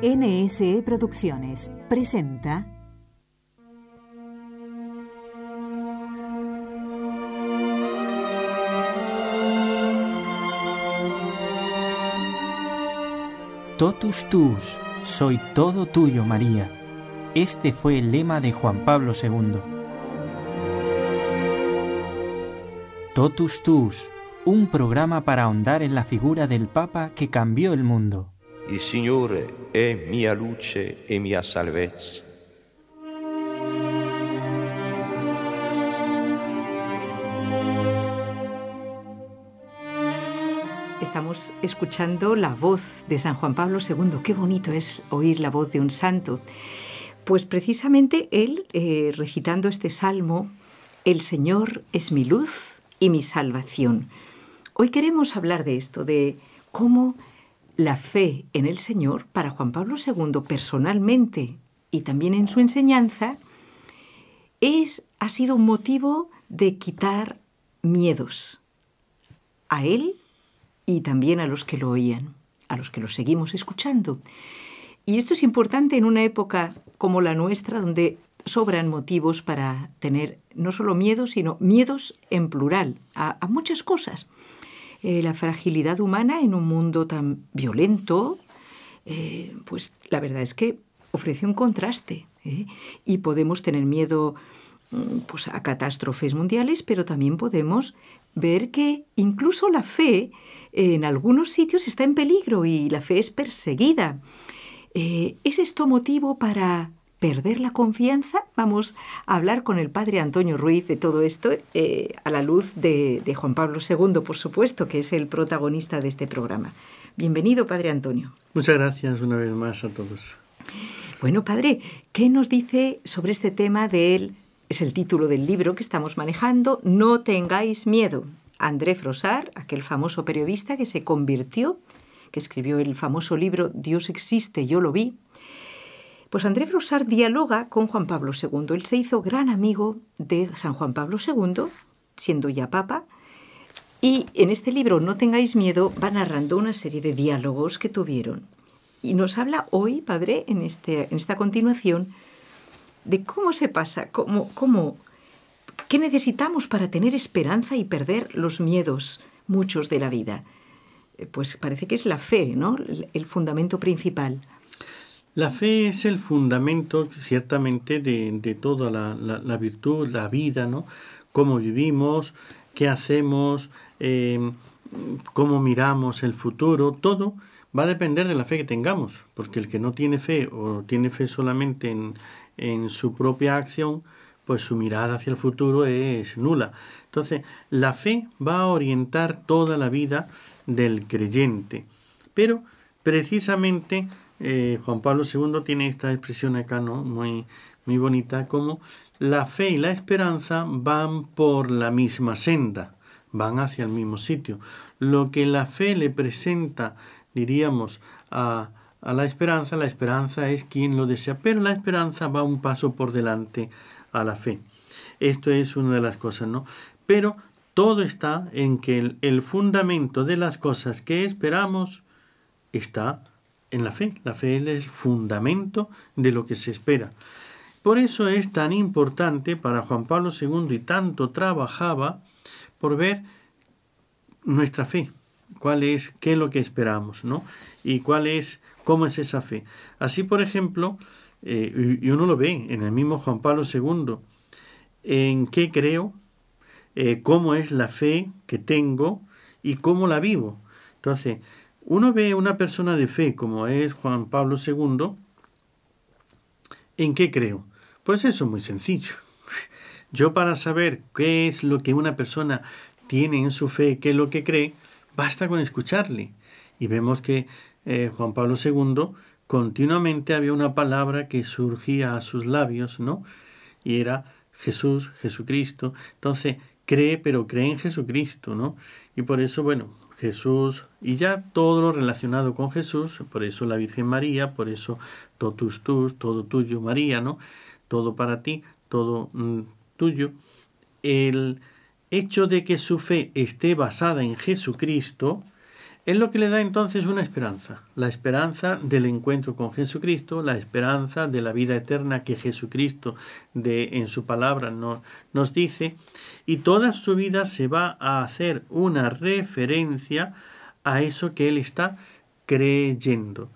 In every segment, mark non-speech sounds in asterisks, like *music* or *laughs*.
NSE Producciones presenta Totus tus, soy todo tuyo, María. Este fue el lema de Juan Pablo II. Totus tus, un programa para ahondar en la figura del Papa que cambió el mundo. El Señor, es mi luz y mi salvezza. Estamos escuchando la voz de San Juan Pablo II. Qué bonito es oír la voz de un santo. Pues precisamente él, eh, recitando este salmo, El Señor es mi luz y mi salvación. Hoy queremos hablar de esto, de cómo la fe en el Señor para Juan Pablo II personalmente y también en su enseñanza ha sido un motivo de quitar miedos a él y también a los que lo oían, a los que lo seguimos escuchando. Y esto es importante en una época como la nuestra, donde sobran motivos para tener no solo miedos, sino miedos en plural a muchas cosas. Eh, la fragilidad humana en un mundo tan violento, eh, pues la verdad es que ofrece un contraste ¿eh? y podemos tener miedo mm, pues, a catástrofes mundiales, pero también podemos ver que incluso la fe en algunos sitios está en peligro y la fe es perseguida. ¿Es esto motivo para perder la confianza? Vamos a hablar con el padre Antonio Ruiz de todo esto eh, a la luz de, Juan Pablo II, por supuesto, que es el protagonista de este programa. Bienvenido, padre Antonio. Muchas gracias una vez más a todos. Bueno, padre, ¿qué nos dice sobre este tema de él? es el título del libro que estamos manejando, No tengáis miedo? André Frosar, aquel famoso periodista que se convirtió, que escribió el famoso libro Dios existe, yo lo vi, pues André Broussard dialoga con Juan Pablo II. Él se hizo gran amigo de San Juan Pablo II, siendo ya papa, y en este libro, No tengáis miedo, va narrando una serie de diálogos que tuvieron. Y nos habla hoy, padre, en, este, en esta continuación, de cómo se pasa, cómo, cómo, qué necesitamos para tener esperanza y perder los miedos muchos de la vida. Eh, pues parece que es la fe, ¿no? El fundamento principal. La fe es el fundamento ciertamente de, toda la, virtud, la vida, ¿no? Cómo vivimos, qué hacemos, em, cómo miramos el futuro, todo va a depender de la fe que tengamos, porque el que no tiene fe o tiene fe solamente en su propia acción, pues su mirada hacia el futuro es nula. Entonces, la fe va a orientar toda la vida del creyente, pero precisamente eh, Juan Pablo II tiene esta expresión acá, ¿no? Muy, muy bonita, como la fe y la esperanza van por la misma senda, van hacia el mismo sitio. Lo que la fe le presenta, diríamos, a, la esperanza, la esperanza es quien lo desea, pero la esperanza va un paso por delante a la fe. Esto es una de las cosas, ¿no? Pero todo está en que el fundamento de las cosas que esperamos está en la fe. La fe es el fundamento de lo que se espera. Por eso es tan importante para Juan Pablo II y tanto trabajaba por ver nuestra fe, cuál es, qué es lo que esperamos, ¿no? Y cuál es, cómo es esa fe. Así, por ejemplo, eh, y uno lo ve en el mismo Juan Pablo II, en qué creo, eh, cómo es la fe que tengo y cómo la vivo. Entonces, uno ve una persona de fe como es Juan Pablo II, ¿en qué creo? Pues eso es muy sencillo. *laughs* Yo para saber qué es lo que una persona tiene en su fe, qué es lo que cree, basta con escucharle. Y vemos que eh, Juan Pablo II continuamente había una palabra que surgía a sus labios, ¿no? Y era Jesús, Jesucristo. Entonces, cree, pero cree en Jesucristo, ¿no? Y por eso, bueno, Jesús y ya todo lo relacionado con Jesús, por eso la Virgen María, por eso totus tus, todo tuyo María, ¿no? Todo para ti, todo mm, tuyo. El hecho de que su fe esté basada en Jesucristo, es lo que le da entonces una esperanza, la esperanza del encuentro con Jesucristo, la esperanza de la vida eterna que Jesucristo en su palabra nos dice, y toda su vida se va a hacer una referencia a eso que él está creyendo.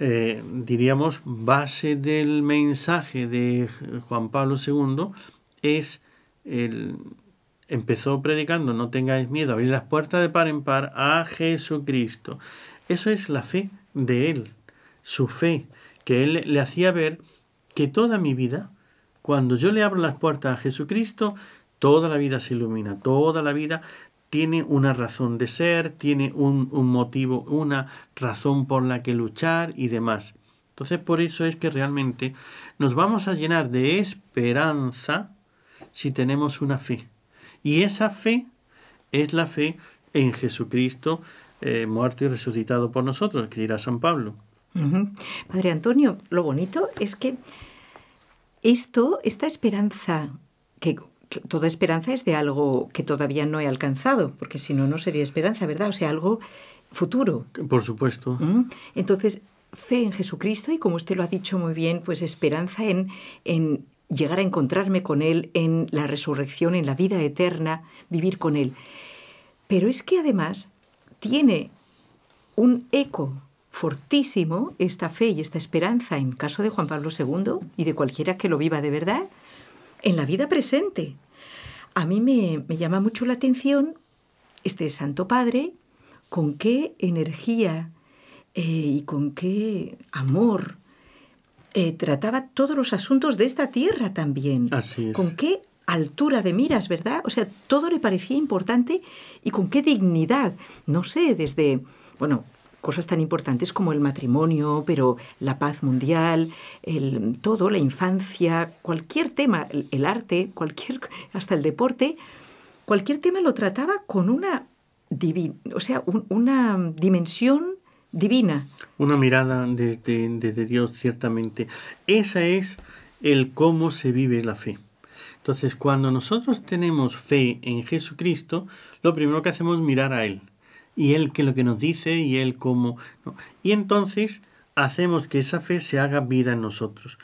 Eh, diríamos, base del mensaje de Juan Pablo II es el empezó predicando, no tengáis miedo, abrir las puertas de par en par a Jesucristo. Eso es la fe de él, su fe, que él le hacía ver que toda mi vida, cuando yo le abro las puertas a Jesucristo, toda la vida se ilumina, toda la vida tiene una razón de ser, tiene un, motivo, una razón por la que luchar y demás. Entonces por eso es que realmente nos vamos a llenar de esperanza si tenemos una fe y esa fe es la fe en Jesucristo eh, muerto y resucitado por nosotros, que dirá San Pablo. Padre Antonio, lo bonito es que esto, esta esperanza, que toda esperanza es de algo que todavía no he alcanzado, porque si no, no sería esperanza, ¿verdad? O sea, algo futuro. Por supuesto. Entonces, fe en Jesucristo y como usted lo ha dicho muy bien, pues esperanza en, en llegar a encontrarme con Él en la resurrección, en la vida eterna, vivir con Él. Pero es que además tiene un eco fortísimo esta fe y esta esperanza en caso de Juan Pablo II y de cualquiera que lo viva de verdad en la vida presente. A mí me, llama mucho la atención este Santo Padre con qué energía eh, y con qué amor eh, trataba todos los asuntos de esta tierra también. Así ¿Con qué altura de miras, verdad? O sea, todo le parecía importante y con qué dignidad. No sé, desde, bueno, cosas tan importantes como el matrimonio, pero la paz mundial, el, todo, la infancia, cualquier tema, el, arte, cualquier, hasta el deporte, cualquier tema lo trataba con una, divin o sea, una dimensión divina. Una mirada desde, Dios, ciertamente. Esa es el cómo se vive la fe. Entonces, cuando nosotros tenemos fe en Jesucristo, lo primero que hacemos es mirar a Él. Y Él que lo que nos dice y Él cómo... Y entonces hacemos que esa fe se haga vida en nosotros.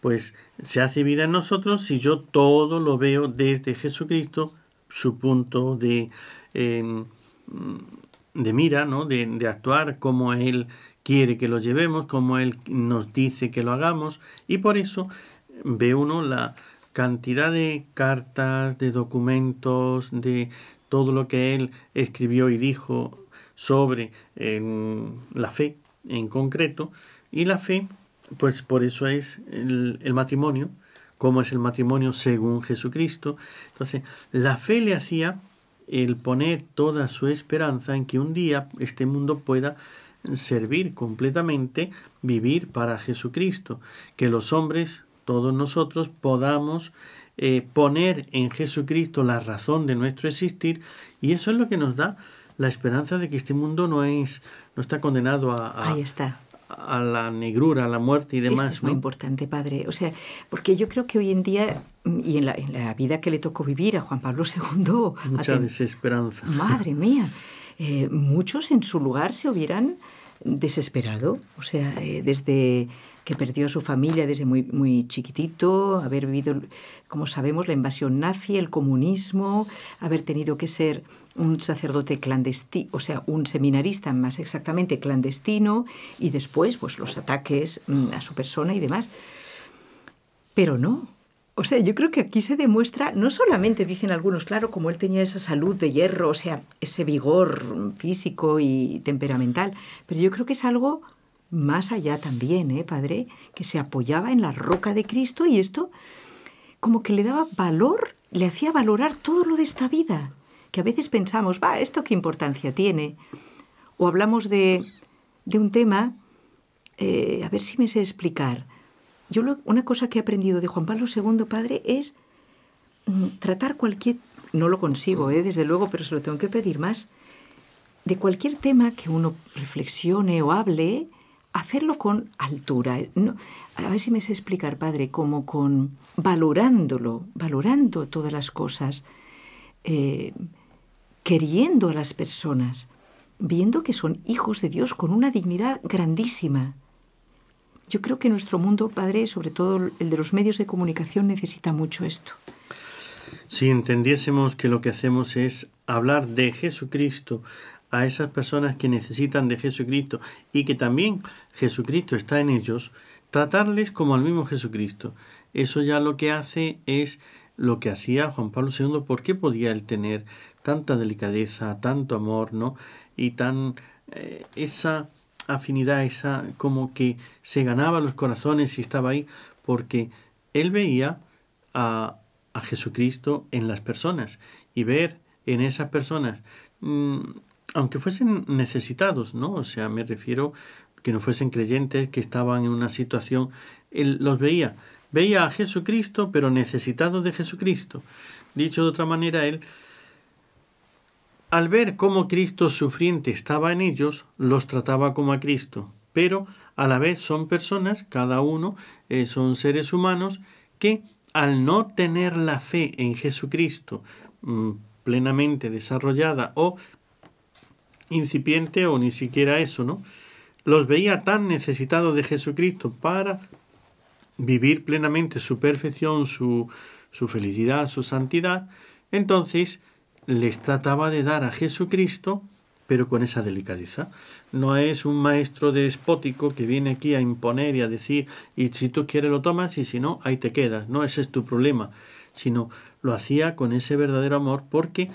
Pues se hace vida en nosotros si yo todo lo veo desde Jesucristo, su punto de... Em, de mira, ¿no? de, de actuar como Él quiere que lo llevemos, como Él nos dice que lo hagamos, y por eso ve uno la cantidad de cartas, de documentos, de todo lo que Él escribió y dijo sobre la fe en concreto, y la fe, pues por eso es el, el matrimonio, como es el matrimonio según Jesucristo. Entonces, la fe le hacía el poner toda su esperanza en que un día este mundo pueda servir completamente, vivir para Jesucristo, que los hombres, todos nosotros, podamos eh, poner en Jesucristo la razón de nuestro existir y eso es lo que nos da la esperanza de que este mundo no es no está condenado a, Ahí está a la negrura, a la muerte y demás. Esto es muy importante, padre. O sea, porque yo creo que hoy en día, y en la, vida que le tocó vivir a Juan Pablo II... *laughs* Mucha desesperanza. Madre mía. Eh, muchos en su lugar se hubieran desesperado, o sea, eh, desde que perdió a su familia desde muy, muy chiquitito, haber vivido, como sabemos, la invasión nazi, el comunismo, haber tenido que ser un sacerdote clandestino, o sea, un seminarista más exactamente clandestino, y después pues los ataques mm, a su persona y demás. Pero no, o sea, yo creo que aquí se demuestra, no solamente dicen algunos, claro, como él tenía esa salud de hierro, o sea, ese vigor físico y temperamental, pero yo creo que es algo más allá también, ¿eh, padre? Que se apoyaba en la roca de Cristo y esto como que le daba valor, le hacía valorar todo lo de esta vida, que a veces pensamos, va, ¿esto qué importancia tiene? O hablamos de, un tema, eh, a ver si me sé explicar, yo una cosa que he aprendido de Juan Pablo II, padre, es mm, tratar cualquier, no lo consigo, eh, desde luego, pero se lo tengo que pedir más, de cualquier tema que uno reflexione o hable, hacerlo con altura. a ver si me sé explicar, padre, como con valorándolo, valorando todas las cosas, eh, queriendo a las personas, viendo que son hijos de Dios con una dignidad grandísima yo creo que nuestro mundo, padre, sobre todo el de los medios de comunicación, necesita mucho esto. Si entendiésemos que lo que hacemos es hablar de Jesucristo a esas personas que necesitan de Jesucristo y que también Jesucristo está en ellos, tratarles como al mismo Jesucristo. Eso ya lo que hace es lo que hacía Juan Pablo II, qué podía él tener tanta delicadeza, tanto amor, ¿no? Y tan eh, esa afinidad, esa como que se ganaba los corazones y estaba ahí, porque él veía a, a Jesucristo en las personas y ver en esas personas, mm, aunque fuesen necesitados, ¿no? O sea, me refiero que no fuesen creyentes, que estaban en una situación, él los veía. Veía a Jesucristo, pero necesitado de Jesucristo. Dicho de otra manera, él al ver cómo Cristo sufriente estaba en ellos, los trataba como a Cristo, pero a la vez son personas, cada uno eh, son seres humanos, que al no tener la fe en Jesucristo mm, plenamente desarrollada o incipiente o ni siquiera eso, ¿no? Los veía tan necesitados de Jesucristo para vivir plenamente su perfección, su, su felicidad, su santidad, entonces les trataba de dar a Jesucristo, pero con esa delicadeza. No es un maestro despótico que viene aquí a imponer y a decir, y si tú quieres lo tomas y si no, ahí te quedas, no ese es tu problema, sino lo hacía con ese verdadero amor porque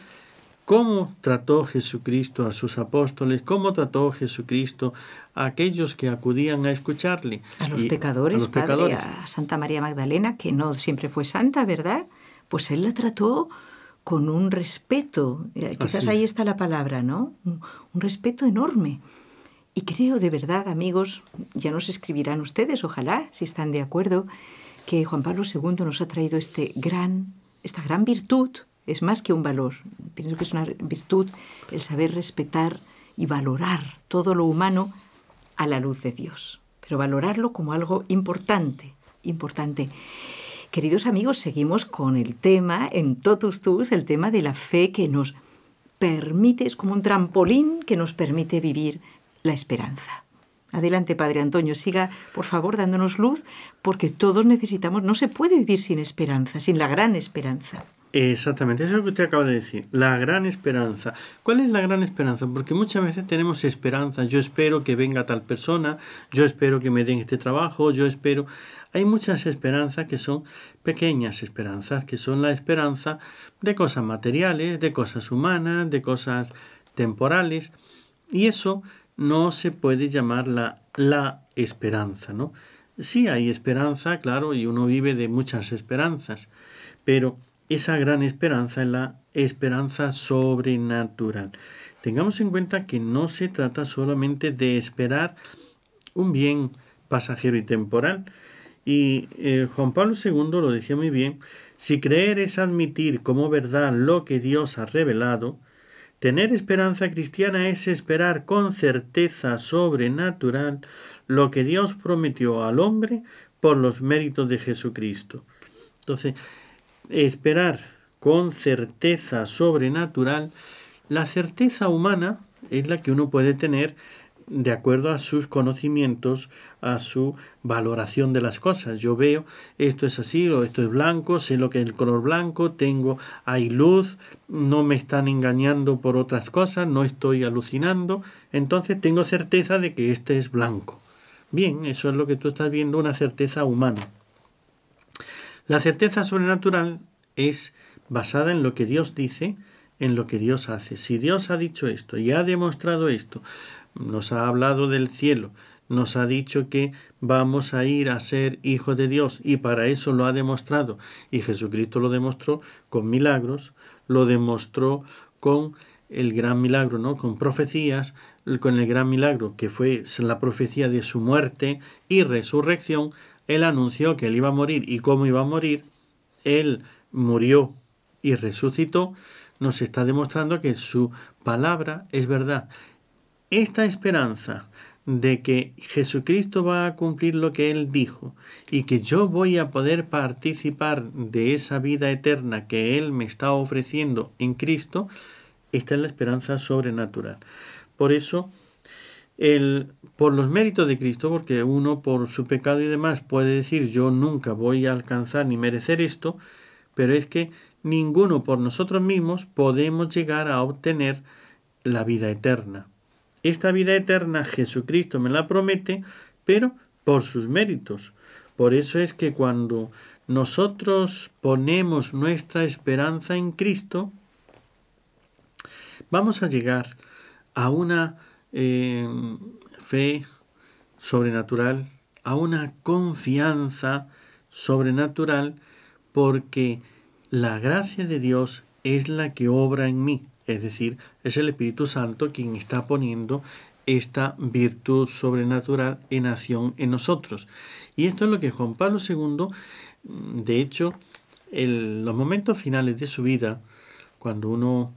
cómo trató Jesucristo a sus apóstoles, cómo trató Jesucristo a aquellos que acudían a escucharle. A los, pecadores, padre, pecadores, a Santa María Magdalena, que no siempre fue santa, ¿verdad? Pues él la trató con un respeto, eh, quizás ahí está la palabra, ¿no? Un, respeto enorme. Y creo de verdad, amigos, ya nos escribirán ustedes, ojalá, si están de acuerdo, que Juan Pablo II nos ha traído este gran, esta gran virtud, es más que un valor, pienso que es una virtud el saber respetar y valorar todo lo humano a la luz de Dios, pero valorarlo como algo importante, importante. Queridos amigos, seguimos con el tema en Totus Tus, el tema de la fe que nos permite, es como un trampolín que nos permite vivir la esperanza. Adelante, Padre Antonio, siga, por favor, dándonos luz, porque todos necesitamos, no se puede vivir sin esperanza, sin la gran esperanza. Exactamente, eso es lo que usted acaba de decir, la gran esperanza. ¿Cuál es la gran esperanza? Porque muchas veces tenemos esperanza, yo espero que venga tal persona, yo espero que me den este trabajo, yo espero hay muchas esperanzas que son pequeñas esperanzas, que son la esperanza de cosas materiales, de cosas humanas, de cosas temporales, y eso no se puede llamar la, esperanza, ¿no? Sí hay esperanza, claro, y uno vive de muchas esperanzas, pero esa gran esperanza es la esperanza sobrenatural. Tengamos en cuenta que no se trata solamente de esperar un bien pasajero y temporal, y eh, Juan Pablo II lo decía muy bien, si creer es admitir como verdad lo que Dios ha revelado, tener esperanza cristiana es esperar con certeza sobrenatural lo que Dios prometió al hombre por los méritos de Jesucristo. Entonces, esperar con certeza sobrenatural, la certeza humana es la que uno puede tener de acuerdo a sus conocimientos, a su valoración de las cosas. Yo veo esto es así o esto es blanco, sé lo que es el color blanco, tengo, hay luz, no me están engañando por otras cosas, no estoy alucinando, entonces tengo certeza de que este es blanco. Bien, eso es lo que tú estás viendo, una certeza humana. La certeza sobrenatural es basada en lo que Dios dice, en lo que Dios hace. Si Dios ha dicho esto y ha demostrado esto, nos ha hablado del cielo, nos ha dicho que vamos a ir a ser hijos de Dios y para eso lo ha demostrado. Y Jesucristo lo demostró con milagros, lo demostró con el gran milagro, ¿no? Con profecías, con el gran milagro que fue la profecía de su muerte y resurrección, él anunció que él iba a morir y cómo iba a morir, él murió y resucitó, nos está demostrando que su palabra es verdad esta esperanza de que Jesucristo va a cumplir lo que Él dijo y que yo voy a poder participar de esa vida eterna que Él me está ofreciendo en Cristo, esta es la esperanza sobrenatural. Por eso, el, por los méritos de Cristo, porque uno por su pecado y demás puede decir yo nunca voy a alcanzar ni merecer esto, pero es que ninguno por nosotros mismos podemos llegar a obtener la vida eterna. Esta vida eterna Jesucristo me la promete, pero por sus méritos. Por eso es que cuando nosotros ponemos nuestra esperanza en Cristo, vamos a llegar a una eh, fe sobrenatural, a una confianza sobrenatural, porque la gracia de Dios es la que obra en mí. Es decir, es el Espíritu Santo quien está poniendo esta virtud sobrenatural en acción en nosotros. Y esto es lo que Juan Pablo II, mm, de hecho, en los momentos finales de su vida, cuando uno,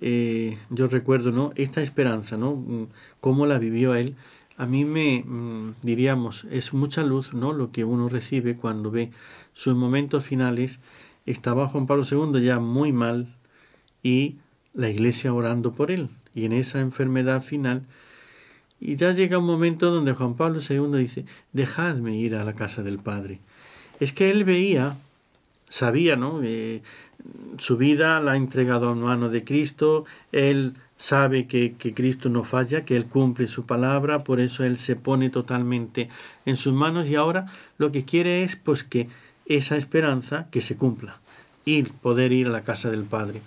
eh, yo recuerdo, ¿no? Esta esperanza, ¿no? Mm, cómo la vivió él, a mí me, mm, diríamos, es mucha luz, ¿no? Lo que uno recibe cuando ve sus momentos finales. Estaba Juan Pablo II ya muy mal y la iglesia orando por él y en esa enfermedad final. Y ya llega un momento donde Juan Pablo II dice, dejadme ir a la casa del Padre. Es que él veía, sabía, ¿no? Eh, su vida la ha entregado a mano de Cristo, él sabe que, que, Cristo no falla, que Él cumple su palabra, por eso Él se pone totalmente en sus manos y ahora lo que quiere es pues que esa esperanza que se cumpla ir poder ir a la casa del Padre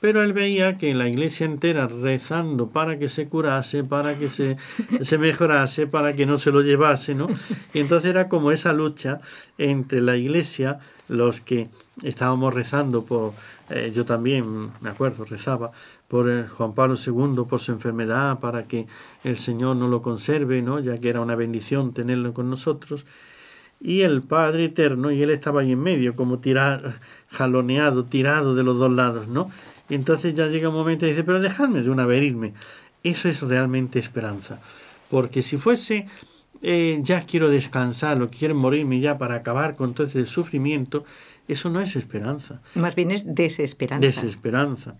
pero él veía que la iglesia entera rezando para que se curase, para que *laughs* se, mejorase, para que no se lo llevase, ¿no? Y entonces era como esa lucha entre la iglesia, los que estábamos rezando por, eh, yo también me acuerdo, rezaba por eh, Juan Pablo II, por su enfermedad, para que el Señor no lo conserve, ¿no? ya que era una bendición tenerlo con nosotros. Y el Padre Eterno, y él estaba ahí en medio, como tirado, jaloneado, tirado de los dos lados, ¿no? Y entonces ya llega un momento y dice, pero dejadme de una vez irme. Eso es realmente esperanza. Porque si fuese, eh, ya quiero descansar o quiero morirme ya para acabar con todo ese sufrimiento, eso no es esperanza. Más bien es desesperanza. Desesperanza.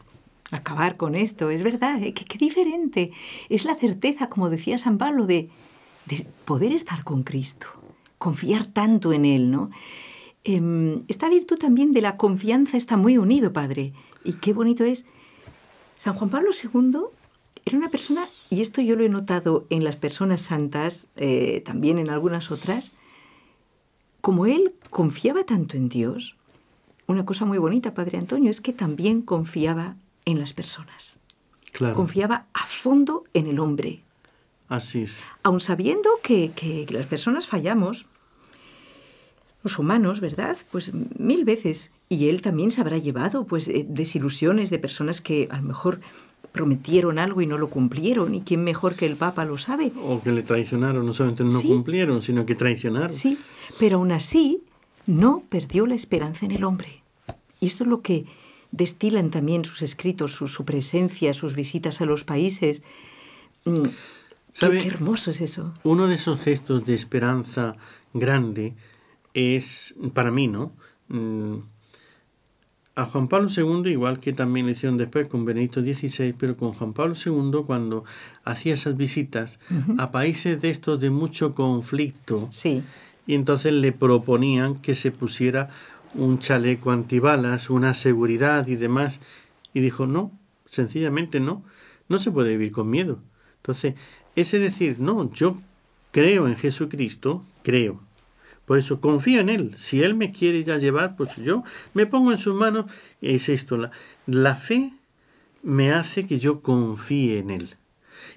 Acabar con esto, es verdad, eh, qué, diferente. Es la certeza, como decía San Pablo, de, poder estar con Cristo, confiar tanto en Él, ¿no? Em, esta virtud también de la confianza está muy unido, Padre. Y qué bonito es. San Juan Pablo II era una persona, y esto yo lo he notado en las personas santas, eh, también en algunas otras, como él confiaba tanto en Dios, una cosa muy bonita, Padre Antonio, es que también confiaba en las personas. Confiaba a fondo en el hombre. Así es. Aun sabiendo que las personas fallamos, los humanos, ¿verdad? Pues mil veces. Y él también se habrá llevado, pues, eh, desilusiones de personas que a lo mejor prometieron algo y no lo cumplieron, y quién mejor que el Papa lo sabe. O que le traicionaron, no solamente no cumplieron, sino que traicionaron. Sí, pero aún así no perdió la esperanza en el hombre. Y esto es lo que destilan también sus escritos, su, presencia, sus visitas a los países. Mm, qué hermoso es eso. Uno de esos gestos de esperanza grande es, para mí, ¿no? Mm, a Juan Pablo II, igual que también le hicieron después con Benedicto XVI, pero con Juan Pablo II, cuando hacía esas visitas a países de estos de mucho conflicto, sí. y entonces le proponían que se pusiera un chaleco antibalas, una seguridad y demás, y dijo, no, sencillamente no, no se puede vivir con miedo. Entonces, ese decir, no, yo creo en Jesucristo, creo, por eso confío en Él. Si Él me quiere ya llevar, pues yo me pongo en sus manos. Es esto, la, fe me hace que yo confíe en Él.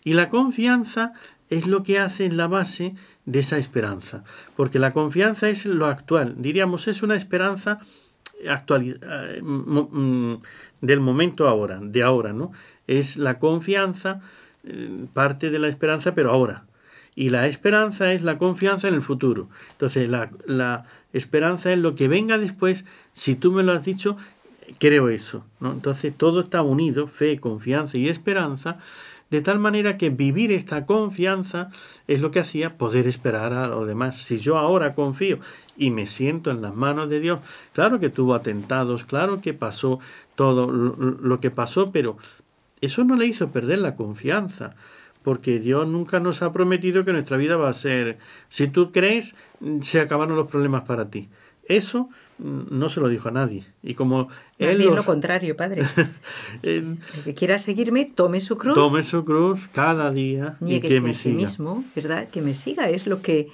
Y la confianza es lo que hace la base de esa esperanza. Porque la confianza es lo actual. Diríamos, es una esperanza actual, eh, mm, del momento ahora, de ahora, ¿no? Es la confianza, eh, parte de la esperanza, pero ahora. Y la esperanza es la confianza en el futuro. Entonces, la, la esperanza es lo que venga después. Si tú me lo has dicho, creo eso. ¿no? Entonces, todo está unido, fe, confianza y esperanza, de tal manera que vivir esta confianza es lo que hacía poder esperar a los demás. Si yo ahora confío y me siento en las manos de Dios, claro que tuvo atentados, claro que pasó todo lo que pasó, pero eso no le hizo perder la confianza porque Dios nunca nos ha prometido que nuestra vida va a ser, si tú crees, mm, se acabaron los problemas para ti. Eso mm, no se lo dijo a nadie. Y como él lo contrario, padre. *laughs* el... que quiera seguirme, tome su cruz. Tome su cruz cada día y, que, me siga. Sí mismo, ¿verdad? Que me siga es lo que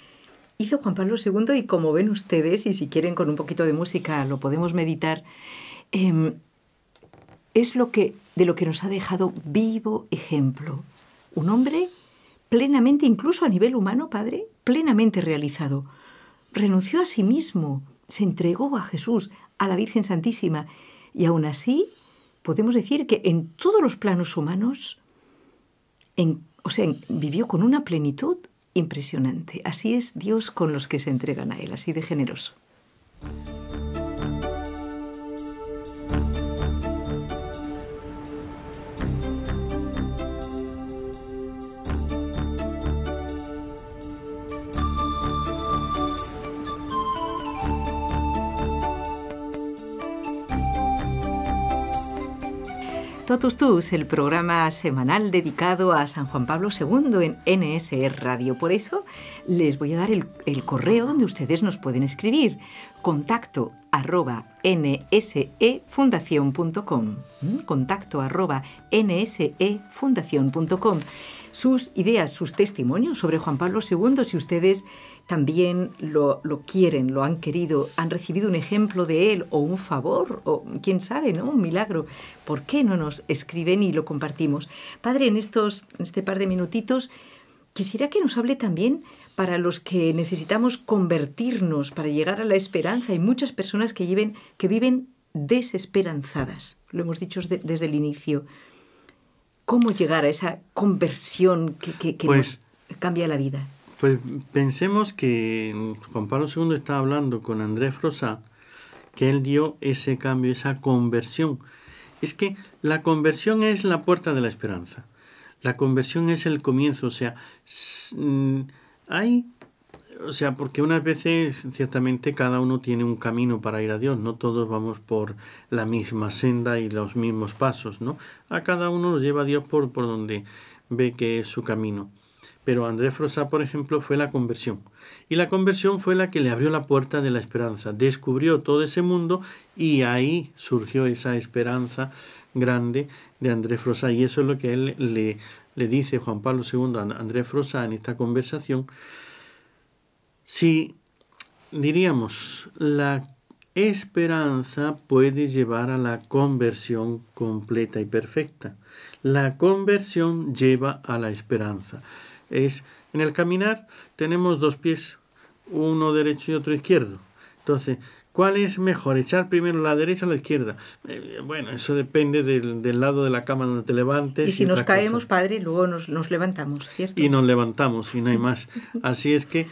hizo Juan Pablo II y como ven ustedes, y si quieren con un poquito de música lo podemos meditar, em, es lo que, de lo que nos ha dejado vivo ejemplo. Un hombre plenamente, incluso a nivel humano, Padre, plenamente realizado. Renunció a sí mismo, se entregó a Jesús, a la Virgen Santísima, y aún así podemos decir que en todos los planos humanos, en, o sea, vivió con una plenitud impresionante. Así es Dios con los que se entregan a Él, así de generoso. Totus Tus, el programa semanal dedicado a San Juan Pablo II en NSR Radio. Por eso les voy a dar el, correo donde ustedes nos pueden escribir. Contacto arroba nsefundación.com. ¿Mm? Contacto arroba e Sus ideas, sus testimonios sobre Juan Pablo II, si ustedes también lo, quieren, lo han querido, han recibido un ejemplo de él o un favor o quién sabe, ¿no? Un milagro. ¿Por qué no nos escriben y lo compartimos? Padre, en estos en este par de minutitos quisiera que nos hable también para los que necesitamos convertirnos para llegar a la esperanza. Hay muchas personas que, lleven, que viven desesperanzadas, lo hemos dicho desde el inicio. ¿Cómo llegar a esa conversión que, que, pues cambia la vida? Pues pensemos que Juan Pablo II está hablando con Andrés Frossat, que él dio ese cambio, esa conversión. Es que la conversión es la puerta de la esperanza. La conversión es el comienzo, o sea, mm, hay, o sea, porque unas veces ciertamente cada uno tiene un camino para ir a Dios, no todos vamos por la misma senda y los mismos pasos, ¿no? A cada uno nos lleva a Dios por, por donde ve que es su camino. Pero Andrés Frosá, por ejemplo, fue la conversión. Y la conversión fue la que le abrió la puerta de la esperanza. Descubrió todo ese mundo y ahí surgió esa esperanza grande de Andrés Frosá. Y eso es lo que él le le dice Juan Pablo II a Andrés Frosa en esta conversación, si diríamos la esperanza puede llevar a la conversión completa y perfecta. La conversión lleva a la esperanza. Es en el caminar tenemos dos pies, uno derecho y otro izquierdo. Entonces, ¿Cuál es mejor? ¿Echar primero la derecha o la izquierda? Eh, bueno, eso depende del, lado de la cama donde te levantes. Y si nos caemos, padre, luego nos, nos, levantamos, ¿cierto? Y nos levantamos, y no hay más. *laughs* Así es que,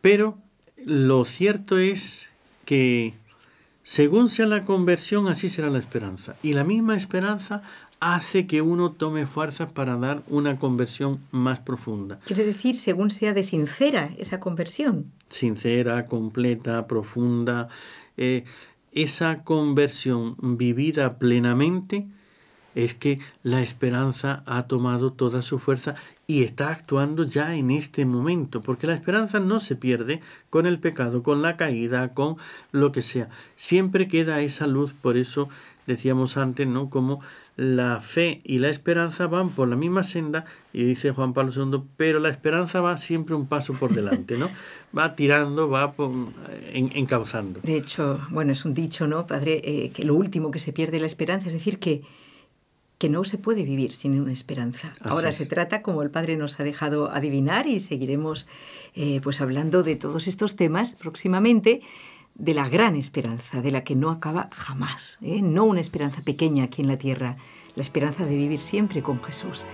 pero lo cierto es que según sea la conversión, así será la esperanza. Y la misma esperanza hace que uno tome fuerzas para dar una conversión más profunda. Quiere decir, según sea de sincera esa conversión. Sincera, completa, profunda, eh, esa conversión vivida plenamente es que la esperanza ha tomado toda su fuerza y está actuando ya en este momento, porque la esperanza no se pierde con el pecado, con la caída, con lo que sea. Siempre queda esa luz, por eso decíamos antes, ¿no? Como la fe y la esperanza van por la misma senda, y dice Juan Pablo II, pero la esperanza va siempre un paso por delante, ¿no? Va tirando, va eh, encauzando. De hecho, bueno, es un dicho, ¿no, padre? Eh, que lo último que se pierde la esperanza, es decir, que, que no se puede vivir sin una esperanza. Ahora se trata, como el padre nos ha dejado adivinar, y seguiremos eh, pues hablando de todos estos temas próximamente de la gran esperanza, de la que no acaba jamás, ¿eh? no una esperanza pequeña aquí en la tierra, la esperanza de vivir siempre con Jesús.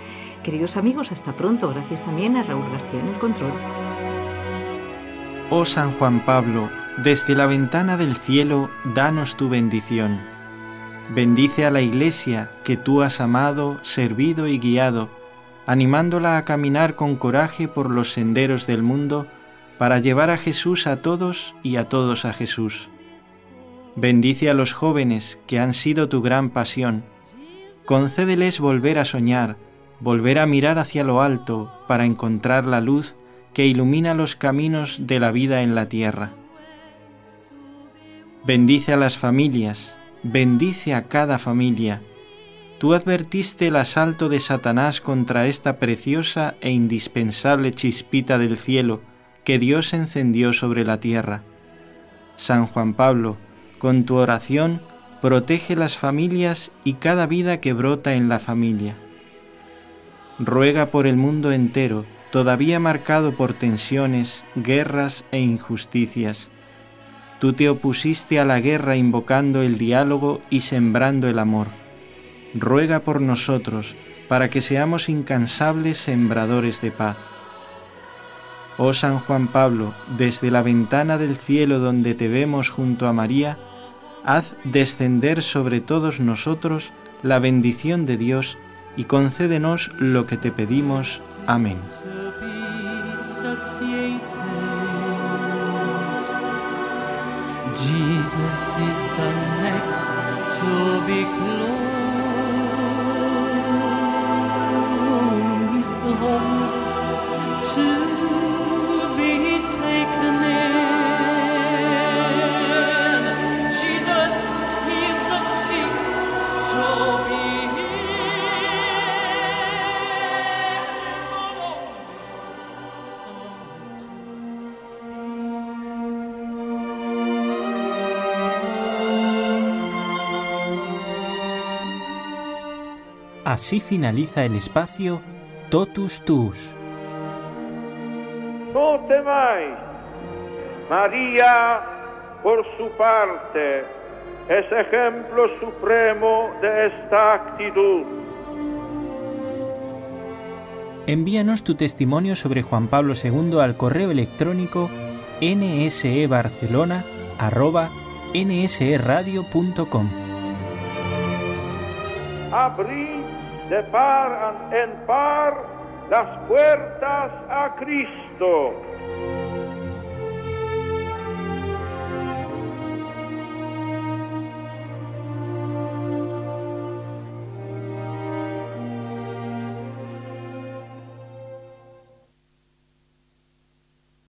Queridos amigos, hasta pronto. Gracias también a Raúl García en el control. Oh San Juan Pablo, desde la ventana del cielo, danos tu bendición. Bendice a la Iglesia que tú has amado, servido y guiado, animándola a caminar con coraje por los senderos del mundo, para llevar a Jesús a todos y a todos a Jesús. Bendice a los jóvenes que han sido tu gran pasión. Concédeles volver a soñar, volver a mirar hacia lo alto para encontrar la luz que ilumina los caminos de la vida en la tierra. Bendice a las familias, bendice a cada familia. Tú advertiste el asalto de Satanás contra esta preciosa e indispensable chispita del cielo, que Dios encendió sobre la tierra. San Juan Pablo, con tu oración, protege las familias y cada vida que brota en la familia. Ruega por el mundo entero, todavía marcado por tensiones, guerras e injusticias. Tú te opusiste a la guerra invocando el diálogo y sembrando el amor. Ruega por nosotros, para que seamos incansables sembradores de paz. Oh San Juan Pablo, desde la ventana del cielo donde te vemos junto a María, haz descender sobre todos nosotros la bendición de Dios y concédenos lo que te pedimos. Amén. Así finaliza el espacio Totus Tus. No temáis. María, por su parte, es ejemplo supremo de esta actitud. Envíanos tu testimonio sobre Juan Pablo II al correo electrónico nsebarcelona.com abrí de par en par las puertas a Cristo